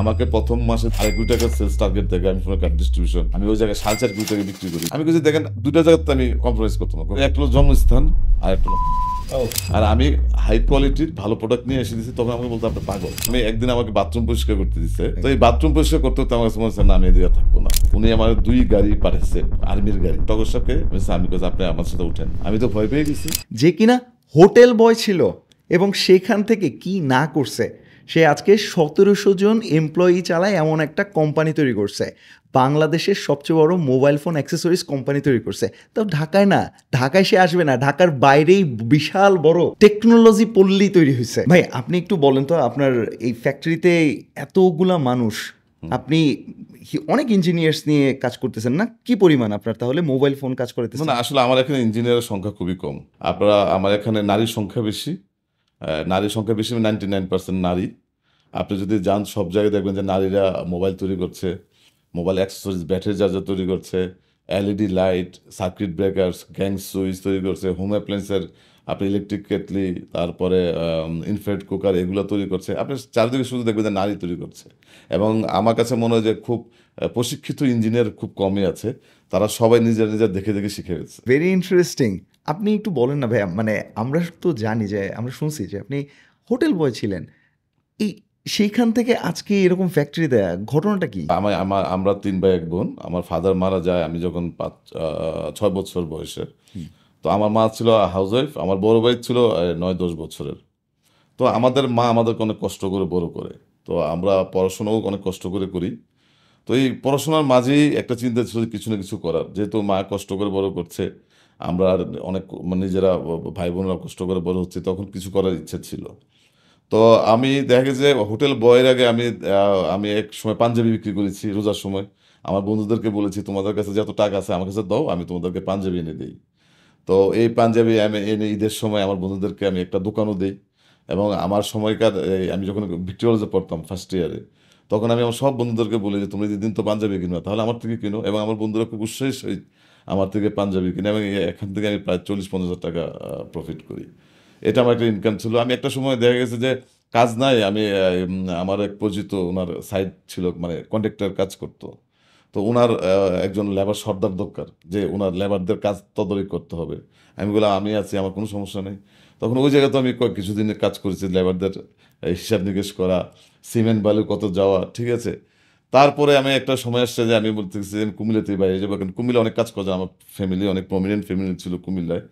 আমাকে প্রথম মাসে আড়াই কোটি টাকার সেলস টার্গেট দেখে আমি কোনো ডিস্ট্রিবিউশন আমি ওই জায়গায় সাড়ে চার কোটি টাকা বিক্রি করি আমি কিছু দেখেন দুটা জায়গাতে আমি কম্প্রোমাইজ করতাম এক হলো জন্মস্থান আর একটা আর আমি হাই কোয়ালিটির ভালো প্রোডাক্ট নিয়ে এসে দিচ্ছি তখন আমাকে বলতো আপনি পাগল আমি একদিন আমাকে বাথরুম পরিষ্কার করতে দিচ্ছে তো এই বাথরুম পরিষ্কার করতে করতে আমার সময় না আমি এদিকে থাকবো না উনি আমার দুই গাড়ি পাঠাচ্ছে আর্মির গাড়ি টগর সাপে আমি কাছে আপনি আমার সাথে উঠেন আমি তো ভয় পেয়ে গেছি যে কিনা হোটেল বয় ছিল এবং সেখান থেকে কি না করছে সে আজকে সতেরোশো জন এমপ্লয়ি চালায় এমন একটা কোম্পানি তৈরি করছে বাংলাদেশের সবচেয়ে বড় মোবাইল ফোন অ্যাক্সেসরিজ কোম্পানি তৈরি করছে তো ঢাকায় না ঢাকায় সে আসবে না ঢাকার বাইরেই বিশাল বড় টেকনোলজি পল্লী তৈরি হয়েছে ভাই আপনি একটু বলেন তো আপনার এই ফ্যাক্টরিতে এতগুলা মানুষ আপনি অনেক ইঞ্জিনিয়ার্স নিয়ে কাজ করতেছেন না কি পরিমাণ আপনার তাহলে মোবাইল ফোন কাজ করতেছেন না আসলে আমার এখানে ইঞ্জিনিয়ারের সংখ্যা খুবই কম আপনারা আমার এখানে নারীর সংখ্যা বেশি নারীর সংখ্যা বেশি নাইনটি নাইন পার্সেন্ট নারী আপনি যদি যান সব জায়গায় দেখবেন যে নারীরা মোবাইল তৈরি করছে মোবাইল অ্যাক্সেসরিজ ব্যাটারি চার্জার তৈরি করছে LED light circuit breaker gang switch তৈরি করছে হোম অ্যাপ্লায়েন্সের আপনি ইলেকট্রিক কেটলি তারপরে ইনফ্রেড কুকার এগুলো তৈরি করছে আপনি চারিদিকে শুধু দেখবেন যে নারী তৈরি করছে এবং আমার কাছে মনে হয় যে খুব প্রশিক্ষিত ইঞ্জিনিয়ার খুব কমই আছে তারা সবাই নিজের নিজের দেখে দেখে শিখে গেছে ভেরি ইন্টারেস্টিং আপনি একটু বলেন না ভাই মানে আমরা তো জানি যে আমরা শুনছি যে আপনি হোটেল বয় ছিলেন এই সেইখান থেকে আজকে এরকম ফ্যাক্টরি দেয়া ঘটনাটা কি আমার আমার আমরা তিন ভাই এক বোন আমার ফাদার মারা যায় আমি যখন পাঁচ ছয় বছর বয়সে তো আমার মা ছিল হাউস ওয়াইফ আমার বড় ভাই ছিল নয় দশ বছরের তো আমাদের মা আমাদের অনেক কষ্ট করে বড় করে তো আমরা পড়াশোনাও অনেক কষ্ট করে করি তো এই পড়াশোনার মাঝেই একটা চিন্তা ছিল কিছু না কিছু করার যেহেতু মা কষ্ট করে বড় করছে আমরা অনেক মানে নিজেরা ভাই বোনরা কষ্ট করে বড় হচ্ছে তখন কিছু করার ইচ্ছা ছিল তো আমি দেখা গেছে হোটেল বয়ের আগে আমি আমি এক সময় পাঞ্জাবি বিক্রি করেছি রোজার সময় আমার বন্ধুদেরকে বলেছি তোমাদের কাছে যত টাকা আছে আমার কাছে দাও আমি তোমাদেরকে পাঞ্জাবি এনে দিই তো এই পাঞ্জাবি আমি এনে ঈদের সময় আমার বন্ধুদেরকে আমি একটা দোকানও দিই এবং আমার সময়কার আমি যখন ভিক্টোরিয়ালসে পড়তাম ফার্স্ট ইয়ারে তখন আমি আমার সব বন্ধুদেরকে বলি যে তুমি যেদিন তো পাঞ্জাবি কিনো তাহলে আমার থেকে কিনো এবং আমার বন্ধুরা খুব উৎসাহী আমার থেকে পাঞ্জাবি কিনে আমি এখান থেকে আমি প্রায় চল্লিশ পঞ্চাশ টাকা প্রফিট করি এটা আমার একটা ইনকাম ছিল আমি একটা সময় দেখা গেছে যে কাজ নাই আমি আমার এক পরিচিত ওনার সাইড ছিল মানে কন্ট্রাক্টর কাজ করতো তো ওনার একজন লেবার সর্দার দরকার যে ওনার লেবারদের কাজ তদারকি করতে হবে আমি বললাম আমি আছি আমার কোনো সমস্যা নেই তখন ওই জায়গাতে আমি কয়েক দিনের কাজ করেছি লেবারদের হিসাব নিকেশ করা সিমেন্ট বালু কত যাওয়া ঠিক আছে তারপরে আমি একটা সময় আসছে যে আমি বলতে বলতেছি কুমিল্লাতেই বাইরে যাবো কারণ কুমিল্লা অনেক কাজ করা আমার ফ্যামিলি অনেক প্রমিনেন্ট ফ্যামিলি ছিল কুমিল্লায়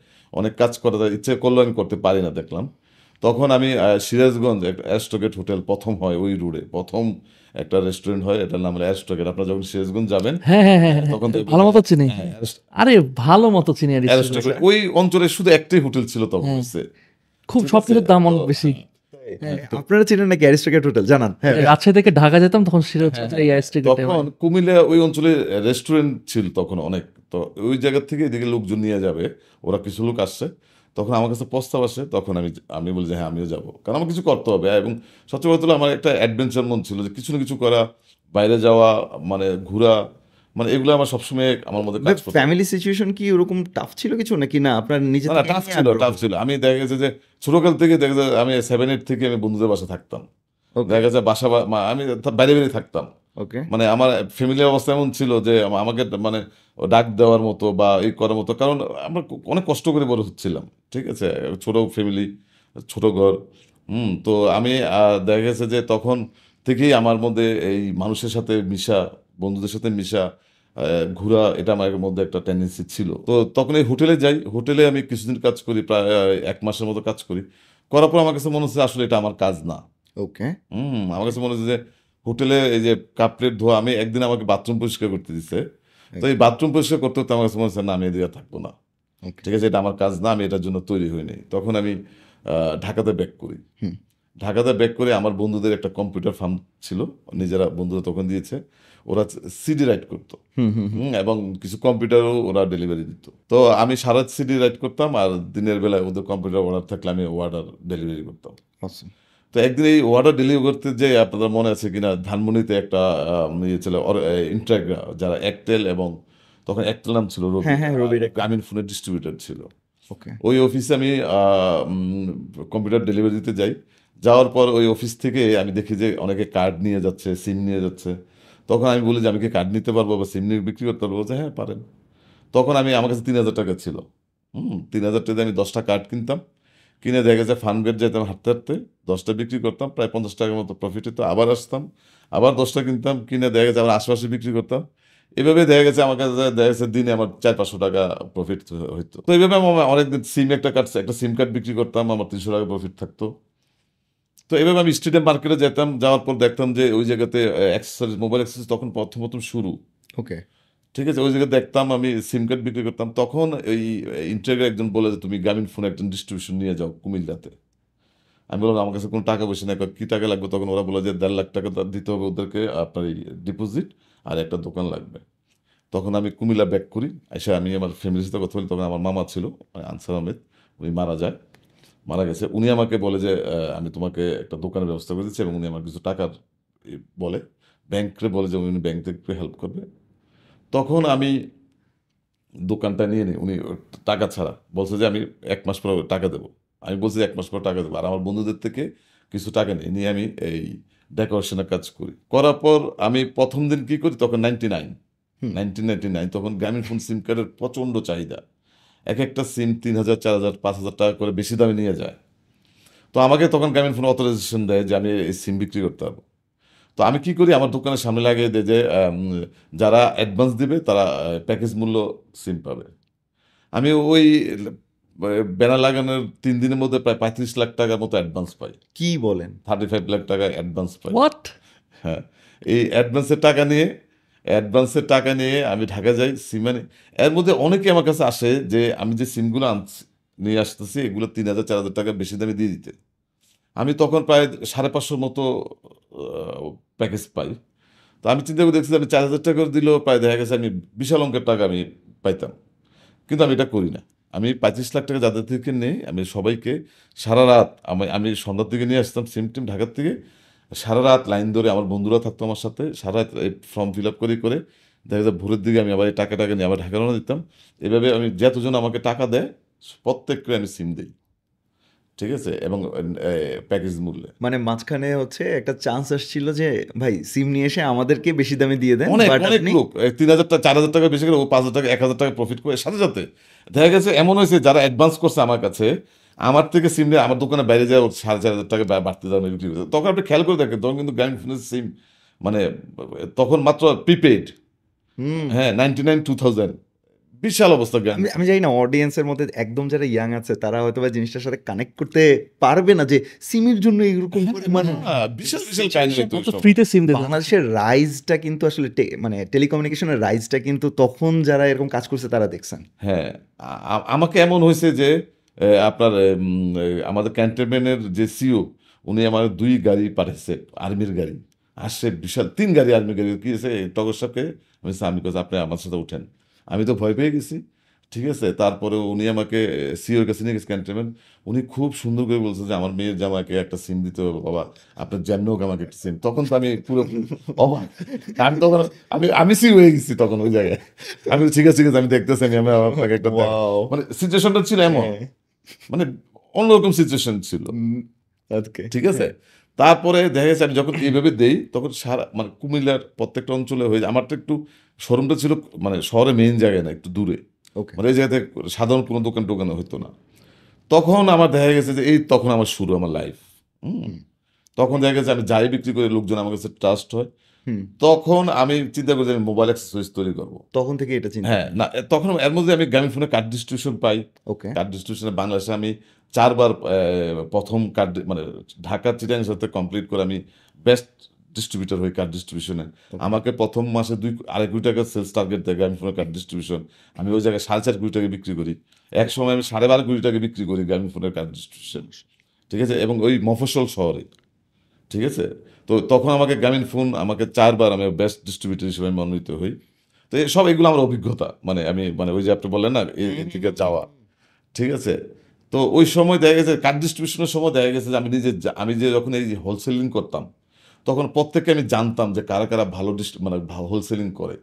অনেক কাজ করা যায় ইচ্ছে করলেও আমি করতে পারি না দেখলাম তখন আমি সিরাজগঞ্জ একটা হোটেল প্রথম হয় ওই রুডে প্রথম একটা রেস্টুরেন্ট হয় এটার নাম হলো অ্যাস্ট্রোগেট আপনারা যখন সিরাজগঞ্জ যাবেন হ্যাঁ হ্যাঁ হ্যাঁ, হ্যাঁ তখন হ্যাঁ, ভালো মতো চিনি হ্যাঁ, আরে ভালো মতো চিনি ওই অঞ্চলে শুধু একটাই হোটেল ছিল তখন খুব সব কিছুর দাম অনেক বেশি আপনারা চিনেন নাকি অ্যারিস্টোক্রেট হোটেল জানান রাজশাহী থেকে ঢাকা যেতাম তখন সিরাজ তখন কুমিল্লা ওই অঞ্চলে রেস্টুরেন্ট ছিল তখন অনেক তো ওই জায়গার থেকে এদিকে লোকজন নিয়ে যাবে ওরা কিছু লোক আসছে তখন আমার কাছে প্রস্তাব আসে তখন আমি আমি বলি যে হ্যাঁ আমিও যাবো কারণ আমার কিছু করতে হবে এবং সবচেয়ে বড় আমার একটা অ্যাডভেঞ্চার মন ছিল যে কিছু না কিছু করা বাইরে যাওয়া মানে ঘোরা মানে এগুলো আমার সবসময় আমার মধ্যে ফ্যামিলি সিচুয়েশন কি ওরকম টাফ ছিল কিছু নাকি না আপনার নিজের না টাফ ছিল টাফ ছিল আমি দেখা গেছে যে ছোটকাল থেকে দেখা যায় আমি সেভেন এইট থেকে আমি বন্ধুদের বাসা থাকতাম দেখা গেছে বাসা আমি বাইরে বাইরে থাকতাম ওকে মানে আমার ফ্যামিলির অবস্থা এমন ছিল যে আমাকে মানে ডাক দেওয়ার মতো বা এই করার মতো কারণ আমরা অনেক কষ্ট করে বড় হচ্ছিলাম ঠিক আছে ছোট ফ্যামিলি ছোট ঘর হুম তো আমি দেখা গেছে যে তখন থেকেই আমার মধ্যে এই মানুষের সাথে মিশা বন্ধুদের সাথে মিশা ঘোরা এটা আমার মধ্যে একটা টেন্ডেন্সি ছিল তো তখন এই হোটেলে যাই হোটেলে আমি কিছুদিন কাজ করি প্রায় এক মাসের মতো কাজ করি করার পর আমার কাছে মনে হচ্ছে আসলে এটা আমার কাজ না ওকে হুম আমার কাছে মনে হচ্ছে যে হোটেলে এই যে কাপ প্লেট ধোয়া আমি একদিন আমাকে বাথরুম পরিষ্কার করতে দিছে তো এই বাথরুম পরিষ্কার করতে করতে আমার সমস্যা না আমি এদিকে থাকবো না ঠিক আছে এটা আমার কাজ না আমি এটার জন্য তৈরি হইনি তখন আমি ঢাকাতে ব্যাক করি ঢাকাতে ব্যাক করে আমার বন্ধুদের একটা কম্পিউটার ফার্ম ছিল নিজেরা বন্ধুরা তখন দিয়েছে ওরা সিডি রাইট করতো এবং কিছু কম্পিউটারও ওরা ডেলিভারি দিত তো আমি সারা সিডি রাইট করতাম আর দিনের বেলায় ওদের কম্পিউটার অর্ডার থাকলে আমি অর্ডার ডেলিভারি করতাম আচ্ছা তো একদিন এই অর্ডার ডেলিভারি করতে যে আপনাদের মনে আছে কিনা ধানমন্ডিতে একটা ইয়ে ছিল ইন্টাগ্রা যারা একটেল এবং তখন একটেল নাম ছিল গ্রামীণ ফোনের ডিস্ট্রিবিউটার ছিল ওই অফিসে আমি কম্পিউটার ডেলিভারি দিতে যাই যাওয়ার পর ওই অফিস থেকে আমি দেখি যে অনেকে কার্ড নিয়ে যাচ্ছে সিম নিয়ে যাচ্ছে তখন আমি বলি যে আমি কি কার্ড নিতে পারবো বা সিম নিয়ে বিক্রি করতে পারবো যে হ্যাঁ পারেন তখন আমি আমার কাছে তিন হাজার টাকা ছিল হুম তিন হাজার টাকা আমি দশটা কার্ড কিনতাম কিনে দেখা যায় ফার্ম গেট যেতাম হাঁটতে হাঁটতে দশটা বিক্রি করতাম প্রায় পঞ্চাশ টাকার মতো প্রফিট হতো আবার আসতাম আবার দশটা কিনতাম কিনে দেখা গেছে আমার আশপাশে বিক্রি করতাম এভাবে দেখা গেছে আমার কাছে দেখা গেছে দিনে আমার চার পাঁচশো টাকা প্রফিট হইতো তো এইভাবে আমি অনেকদিন সিম একটা কার্ড একটা সিম কার্ড বিক্রি করতাম আমার তিনশো টাকা প্রফিট থাকতো তো এভাবে আমি স্টেডিয়াম মার্কেটে যেতাম যাওয়ার পর দেখতাম যে ওই জায়গাতে অ্যাক্সেসারিজ মোবাইল অ্যাক্সেস তখন প্রথম প্রথম শুরু ওকে ঠিক আছে ওই জায়গায় দেখতাম আমি সিম কার্ড বিক্রি করতাম তখন এই ইন্টারভিউ একজন বলে যে তুমি গ্রামীণ ফোন একজন ডিস্ট্রিবিউশন নিয়ে যাও কুমিল্লাতে আমি বললাম আমার কাছে কোনো টাকা পয়সা নেই কী টাকা লাগবে তখন ওরা বলে যে দেড় লাখ টাকা দিতে হবে ওদেরকে আপনার এই ডিপোজিট আর একটা দোকান লাগবে তখন আমি কুমিল্লা ব্যাক করি এসে আমি আমার ফ্যামিলির সাথে কথা বলি তখন আমার মামা ছিল আনসার আহমেদ উনি মারা যায় মারা গেছে উনি আমাকে বলে যে আমি তোমাকে একটা দোকানের ব্যবস্থা করে দিচ্ছি এবং উনি আমার কিছু টাকার বলে ব্যাংকে বলে যে উনি ব্যাংক থেকে হেল্প করবে তখন আমি দোকানটা নিয়ে নিই উনি টাকা ছাড়া বলছে যে আমি এক মাস পর টাকা দেবো আমি বলছি এক মাস পর টাকা দেবো আর আমার বন্ধুদের থেকে কিছু টাকা নিয়ে নিয়ে আমি এই ডেকোরেশনের কাজ করি করার পর আমি প্রথম দিন কী করি তখন ninety nine nineteen ninety nine তখন গ্রামীণ ফোন সিম কার্ডের প্রচণ্ড চাহিদা এক একটা সিম তিন হাজার চার হাজার পাঁচ হাজার টাকা করে বেশি দামে নিয়ে যায় তো আমাকে তখন গ্রামীণ ফোন অথরাইজেশন দেয় যে আমি এই সিম বিক্রি করতে পারবো তো আমি কি করি আমার দোকানের সামনে লাগিয়ে দেয় যে যারা অ্যাডভান্স দিবে তারা প্যাকেজ মূল্য সিম পাবে আমি ওই ব্যানার লাগানোর তিন দিনের মধ্যে প্রায় পঁয়ত্রিশ লাখ টাকার মতো অ্যাডভান্স পাই কি বলেন থার্টি ফাইভ লাখ টাকা অ্যাডভান্স পাই হোয়াট হ্যাঁ এই অ্যাডভান্সের টাকা নিয়ে অ্যাডভান্সের টাকা নিয়ে আমি ঢাকা যাই সিমানে এর মধ্যে অনেকে আমার কাছে আসে যে আমি যে সিমগুলো আনছি নিয়ে আসতেছি এগুলো তিন হাজার চার হাজার টাকা বেশি দামে দিয়ে দিতে আমি তখন প্রায় সাড়ে পাঁচশোর মতো প্যাকেজ পাই তো আমি চিন্তা করে দেখছি আমি চার হাজার টাকা করে দিলেও প্রায় দেখা গেছে আমি বিশাল অঙ্কের টাকা আমি পাইতাম কিন্তু আমি এটা করি না আমি পঁয়ত্রিশ লাখ টাকা যাদের থেকে নেই আমি সবাইকে সারা রাত আমি আমি সন্ধ্যার দিকে নিয়ে আসতাম সিম টিম ঢাকার থেকে সারা রাত লাইন ধরে আমার বন্ধুরা থাকতো আমার সাথে সারা রাত এই ফর্ম ফিল আপ করে করে দেখা যায় ভোরের দিকে আমি আবার এই টাকা টাকা নিয়ে আবার ঢাকা দিতাম এভাবে আমি যতজন আমাকে টাকা দেয় প্রত্যেককে আমি সিম দিই ঠিক আছে এবং প্যাকেজ মূল্যে মানে মাঝখানে হচ্ছে একটা চান্স আসছিল যে ভাই সিম নিয়ে এসে আমাদেরকে বেশি দামে দিয়ে দেন অনেক অনেক লোক তিন হাজার টাকা চার টাকা বেশি করে পাঁচ টাকা এক হাজার টাকা প্রফিট করে সাথে সাথে দেখা গেছে এমন হয়েছে যারা অ্যাডভান্স করছে আমার কাছে আমার থেকে সিম নিয়ে আমার দোকানে বাইরে যায় সাড়ে চার হাজার টাকা বাড়তে যাওয়া বিক্রি করছে তখন আপনি খেয়াল করে দেখেন তখন কিন্তু গ্রামীণ ফোনের সিম মানে তখন মাত্র প্রিপেড হ্যাঁ নাইনটি নাইন টু থাউজেন্ড বিশাল অবস্থা গান আমি জানি না অডিয়েন্সের মধ্যে একদম যারা ইয়াং আছে তারা হয়তো বা জিনিসটার সাথে কানেক্ট করতে পারবে না যে সিমির জন্য এইরকম মানে বিশাল বিশাল ফ্রিতে সিম বাংলাদেশের রাইজটা কিন্তু আসলে মানে টেলিকমিউনিকেশনের রাইজটা কিন্তু তখন যারা এরকম কাজ করছে তারা দেখছেন হ্যাঁ আমাকে এমন হয়েছে যে আপনার আমাদের ক্যান্টনমেন্টের যে সিও উনি আমার দুই গাড়ি পাঠিয়েছে আর্মির গাড়ি আসছে বিশাল তিন গাড়ি আর্মির গাড়ি কি আছে টগর সাহেবকে আমি কাজ আপনি আমার সাথে উঠেন আমি তো ভয় পেয়ে গেছি ঠিক আছে তারপরে উনি আমাকে সিওর কাছে নিয়ে গেছে ক্যান্টনমেন্ট উনি খুব সুন্দর করে বলছে যে আমার মেয়ের জামাকে একটা সিম দিতে হবে বাবা আপনার যেমনি হোক আমাকে একটা সিন তখন তো আমি পুরো অবাক আমি তখন আমি আমি সি হয়ে গেছি তখন ওই জায়গায় আমি ঠিক আছে ঠিক আছে আমি দেখতেছি আমি আমার আপনাকে একটা মানে সিচুয়েশনটা ছিল এমন হ্যাঁ। মানে অন্যরকম সিচুয়েশন ছিল ঠিক আছে হ্যাঁ। তারপরে দেখা গেছে আমি যখন এইভাবে দেই তখন সারা মানে কুমিল্লার প্রত্যেকটা অঞ্চলে হয়ে যায় আমার তো একটু শোরুমটা ছিল মানে শহরে মেইন জায়গায় না একটু দূরে মানে এই জায়গাতে সাধারণ কোনো দোকান টোকানো হতো না তখন আমার দেখা গেছে যে এই তখন আমার শুরু আমার লাইফ তখন দেখা গেছে আমি যাই বিক্রি করে লোকজন আমার কাছে ট্রাস্ট হয় তখন আমি চিন্তা করি আমি মোবাইল অ্যাক্সেসরিজ তৈরি করব তখন থেকে এটা চিন্তা হ্যাঁ না তখন এর মধ্যে আমি গ্রামীণ ফোনে কার্ড ডিস্ট্রিবিউশন পাই ওকে কার্ড ডিস্ট্রিবিউশনে বাংলাদেশে আমি চারবার প্রথম কার্ড মানে ঢাকার চিটাং সাথে কমপ্লিট করে আমি বেস্ট ডিস্ট্রিবিউটর হই কার্ড ডিস্ট্রিবিউশনে আমাকে প্রথম মাসে দুই আড়াই কোটি টাকা সেলস টার্গেট দেয় গ্রামীণ ফোনের কার্ড ডিস্ট্রিবিউশন আমি ওই জায়গায় সাড়ে চার কোটি টাকা বিক্রি করি এক সময় আমি সাড়ে বারো কোটি টাকা বিক্রি করি গ্রামীণ ফোনের কার্ড ডিস্ট্রিবিউশন ঠিক আছে এবং ওই মফস্বল শহরে ঠিক আছে তো তখন আমাকে গ্রামীণ ফোন আমাকে চারবার আমি বেস্ট ডিস্ট্রিবিউটর হিসেবে মনোনীত হই তো সব এগুলো আমার অভিজ্ঞতা মানে আমি মানে ওই যে আপনি বললেন না এদিকে যাওয়া ঠিক আছে তো ওই সময় দেখা গেছে কার্ড ডিস্ট্রিবিউশনের সময় দেখা গেছে যে আমি নিজে আমি যে যখন এই হোলসেলিং করতাম তখন প্রত্যেকে আমি জানতাম যে কারা কারা ভালো মানে হোলসেলিং করে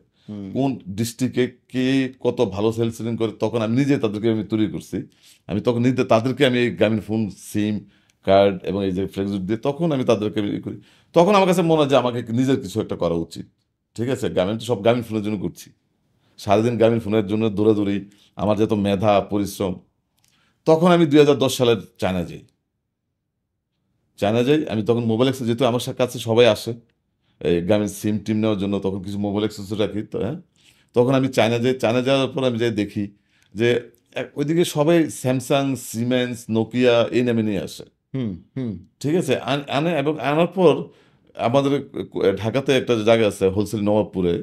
কোন ডিস্ট্রিক্টে কে কত ভালো হোলসেলিং করে তখন আমি নিজে তাদেরকে আমি তৈরি করছি আমি তখন নিজে তাদেরকে আমি এই গ্রামীণ ফোন সিম কার্ড এবং এই যে ফ্লেক্সিট দিয়ে তখন আমি তাদেরকে ইয়ে করি তখন আমার কাছে মনে হয় যে আমাকে নিজের কিছু একটা করা উচিত ঠিক আছে গ্রামীণ সব গ্রামীণ ফোনের জন্য করছি সারাদিন গ্রামীণ ফোনের জন্য দূরেই আমার যত মেধা পরিশ্রম তখন আমি দুই সালের চায়না যাই চায়না যাই আমি তখন মোবাইল এক্সেস যেহেতু আমার কাছে সবাই আসে এই গ্রামের সিম টিম নেওয়ার জন্য তখন কিছু মোবাইল এক্সেস রাখি তো হ্যাঁ তখন আমি চায়না যাই চায়না যাওয়ার পর আমি যাই দেখি যে ওইদিকে সবাই স্যামসাং সিমেন্স নোকিয়া এই নামে নিয়ে আসে হুম হুম ঠিক আছে আনে এবং আনার পর আমাদের ঢাকাতে একটা জায়গা আছে হোলসেল নবাবপুরে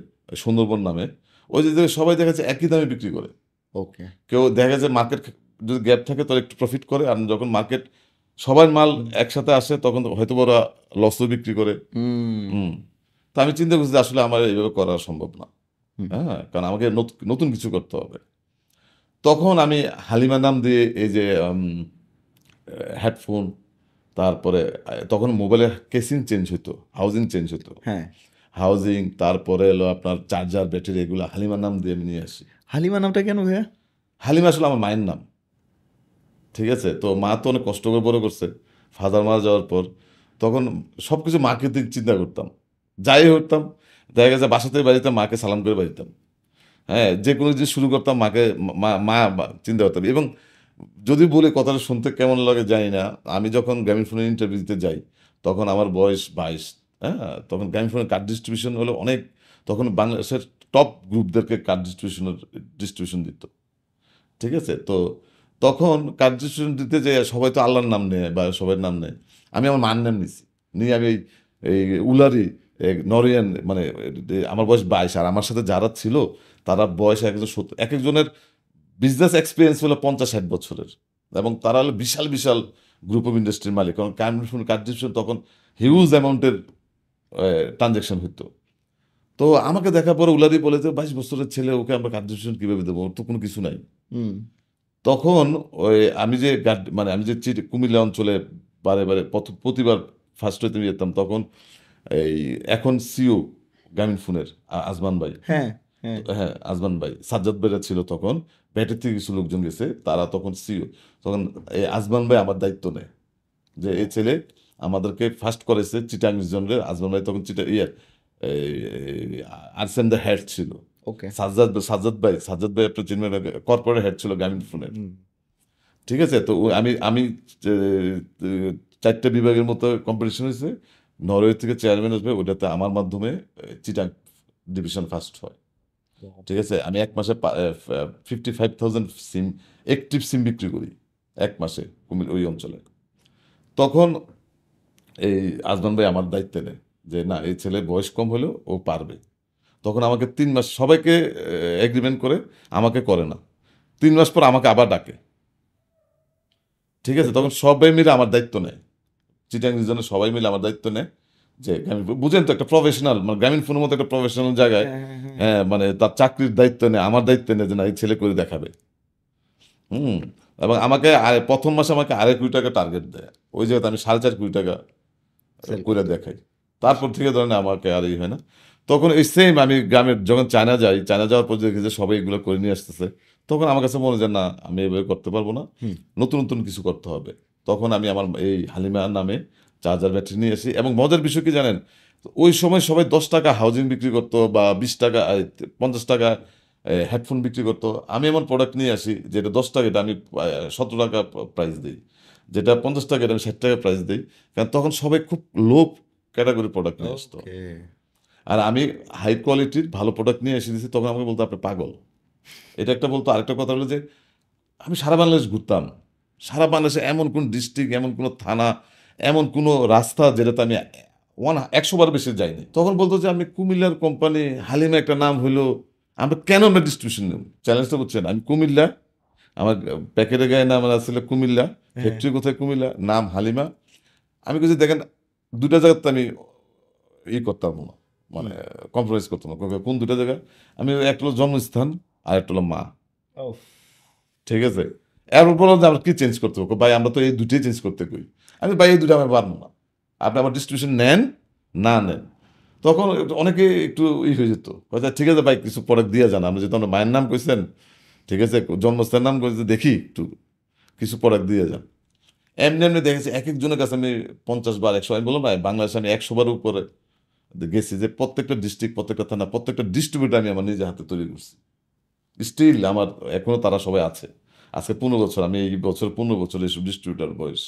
সুন্দরবন নামে ওই যে সবাই দেখা যাচ্ছে একই দামে বিক্রি করে ওকে কেউ দেখা যাচ্ছে মার্কেট যদি গ্যাপ থাকে তাহলে একটু প্রফিট করে আর যখন মার্কেট সবার মাল একসাথে আসে তখন হয়তো ওরা লস বিক্রি করে তা আমি চিন্তা করছি যে আসলে আমার এইভাবে করা সম্ভব না হ্যাঁ কারণ আমাকে নতুন কিছু করতে হবে তখন আমি হালিমা নাম দিয়ে এই যে হেডফোন তারপরে তখন মোবাইলের কেসিং চেঞ্জ হতো হাউজিং চেঞ্জ হতো হ্যাঁ হাউজিং তারপরে এলো আপনার চার্জার ব্যাটারি এগুলো হালিমা নাম দিয়ে আমি নিয়ে আসি হালিমা নামটা কেন ভাইয়া হালিমা আসলে আমার মায়ের নাম ঠিক আছে তো মা তো অনেক কষ্ট করে বড় করছে ফাদার মারা যাওয়ার পর তখন সব কিছু মাকে দিক চিন্তা করতাম যাই করতাম দেখা গেছে বাসাতে বাজিতাম মাকে সালাম করে বাজিতাম হ্যাঁ যে কোনো জিনিস শুরু করতাম মাকে মা মা চিন্তা করতাম এবং যদি বলে কথাটা শুনতে কেমন লাগে জানি না আমি যখন গ্রামীণ ফোনের ইন্টারভিউ দিতে যাই তখন আমার বয়স বাইশ হ্যাঁ তখন গ্রামীণ ফোনের কার্ড ডিস্ট্রিবিউশন হলো অনেক তখন বাংলাদেশের টপ গ্রুপদেরকে কার্ড ডিস্ট্রিবিউশনের ডিস্ট্রিবিউশন দিত ঠিক আছে তো তখন কনস্টিটিউশন দিতে যে সবাই তো আল্লাহর নাম নেয় বা সবার নাম নেয় আমি আমার মার নাম নিছি নিয়ে আমি এই উলারি নরিয়ান মানে আমার বয়স বাইশ আর আমার সাথে যারা ছিল তারা বয়স একজন সত্তর এক একজনের বিজনেস এক্সপিরিয়েন্স হলো পঞ্চাশ ষাট বছরের এবং তারা হলো বিশাল বিশাল গ্রুপ অফ ইন্ডাস্ট্রির মালিক কারণ কার্ডিশন কার্ডিশন তখন হিউজ অ্যামাউন্টের ট্রানজ্যাকশন হতো তো আমাকে দেখার পরে উলারি বলে যে বাইশ বছরের ছেলে ওকে আমরা কার্ডিশন কীভাবে দেবো ওর তো কোনো কিছু নাই তখন ওই আমি যে মানে আমি যে কুমিল্লা অঞ্চলে বারে বারে প্রতিবার ফার্স্ট হইতে যেতাম তখন এই এখন সিও গ্রামীণ ফোনের আজমান ভাই হ্যাঁ হ্যাঁ, হ্যাঁ আজমান ভাই সাজ্জাদ ভাইরা ছিল তখন ব্যাটের থেকে কিছু লোকজন গেছে তারা তখন সিও তখন এই আজমান ভাই আমার দায়িত্ব নেয় যে এই ছেলে আমাদেরকে ফার্স্ট করেছে চিটাং জনের আজমান ভাই তখন চিটা ইয়ার আর্সেন দ্য হ্যাট ছিল ওকে সাজ্জাদ সাজ্জাদ ভাই সাজ্জাদ ভাই আপনি চিনবেন কর্পোরেট হেড ছিল গ্রামীণ ফোনের ঠিক আছে তো আমি আমি চারটে বিভাগের মতো কম্পিটিশন হয়েছে নরওয়ে থেকে চেয়ারম্যান আসবে ওটাতে আমার মাধ্যমে চিটাং ডিভিশন ফার্স্ট হয় ঠিক আছে আমি এক মাসে fifty five thousand SIM active SIM বিক্রি করি এক মাসে কুমির ওই অঞ্চলে তখন এই আজমান ভাই আমার দায়িত্বে নেয় যে না এই ছেলে বয়স কম হলেও ও পারবে তখন আমাকে তিন মাস সবাইকে এগ্রিমেন্ট করে আমাকে করে না তিন মাস পর আমাকে আবার ডাকে ঠিক আছে তখন সবাই মিলে আমার দায়িত্ব নেয় চিটাং রিজনে সবাই মিলে আমার দায়িত্ব নেয় যে গ্রামীণ বুঝেন তো একটা প্রফেশনাল মানে গ্রামীণ ফোনের মতো একটা প্রফেশনাল জায়গায় হ্যাঁ, হ্যাঁ, হ্যাঁ।, হ্যাঁ মানে তার চাকরির দায়িত্ব নেয় আমার দায়িত্ব নেয় যে না এই ছেলে করে দেখাবে হুম এবং আমাকে আর প্রথম মাসে আমাকে আড়াই কোটি টাকা টার্গেট দেয় ওই জায়গাতে আমি সাড়ে চার কোটি টাকা করে দেখাই তারপর থেকে ধরেন আমাকে আর ই হয় না তখন ওই সেম আমি গ্রামের যখন চায়না যাই চায়না যাওয়ার পর দেখি যে সবাই এগুলো করে নিয়ে আসতেছে তখন আমার কাছে মনে যায় না আমি এভাবে করতে পারবো না নতুন নতুন কিছু করতে হবে তখন আমি আমার এই হালিমা নামে চার্জার ব্যাটারি নিয়ে আসি এবং মজার বিষয় কি জানেন ওই সময় সবাই দশ টাকা হাউজিং বিক্রি করতো বা বিশ টাকা পঞ্চাশ টাকা হেডফোন বিক্রি করতো আমি আমার প্রোডাক্ট নিয়ে আসি যেটা দশ টাকা এটা আমি সতেরো টাকা প্রাইস দিই যেটা পঞ্চাশ টাকা এটা আমি ষাট টাকা প্রাইস দিই কারণ তখন সবাই খুব লো ক্যাটাগরি প্রোডাক্ট নিয়ে আসতো আর আমি হাই কোয়ালিটির ভালো প্রোডাক্ট নিয়ে এসে দিচ্ছি তখন আমাকে বলতো আপনি পাগল এটা একটা বলতো আরেকটা কথা হলো যে আমি সারা বাংলাদেশ ঘুরতাম সারা বাংলাদেশে এমন কোন ডিস্ট্রিক্ট এমন কোনো থানা এমন কোনো রাস্তা যেটাতে আমি ওয়ান একশোবার বেশি যাইনি তখন বলতো যে আমি কুমিল্লার কোম্পানি হালিমা একটা নাম হলো আমরা কেন আমরা ডিস্ট্রিবিউশন নেব চ্যালেঞ্জটা করছেন আমি কুমিল্লা আমার প্যাকেটে গায়ে নাম আসলে কুমিল্লা ফ্যাক্টরি কোথায় কুমিল্লা নাম হালিমা আমি কিছু দেখেন দুটা জায়গাতে আমি ই করতাম না মানে কম্প্রোমাইজ করতো না কোন দুটো জায়গায় আমি একটা হলো জন্মস্থান আর একটা হলো মা ঠিক আছে এরপর বললাম আমরা কী চেঞ্জ করতে পারবো ভাই আমরা তো এই দুটোই চেঞ্জ করতে কই আমি ভাই এই দুটো আমি পারবো না আপনি আমার ডিস্ট্রিবিউশন নেন না নেন তখন অনেকে একটু ই হয়ে যেত হয়তো ঠিক আছে ভাই কিছু প্রোডাক্ট দিয়ে যান আপনি যেহেতু মায়ের নাম কইছেন ঠিক আছে জন্মস্থানের নাম কইছে দেখি একটু কিছু প্রোডাক্ট দিয়ে যান এমনি এমনি দেখেছি এক একজনের কাছে আমি পঞ্চাশ বার একশো আমি বললাম ভাই বাংলাদেশে আমি একশো বার উপরে গেছি যে প্রত্যেকটা ডিস্ট্রিক্ট প্রত্যেকটা থানা প্রত্যেকটা ডিস্ট্রিবিউটার আমি আমার নিজের হাতে তৈরি করছি স্টিল আমার এখনও তারা সবাই আছে আজকে পনেরো বছর আমি এই বছর পনেরো বছর এইসব ডিস্ট্রিবিউটার বয়স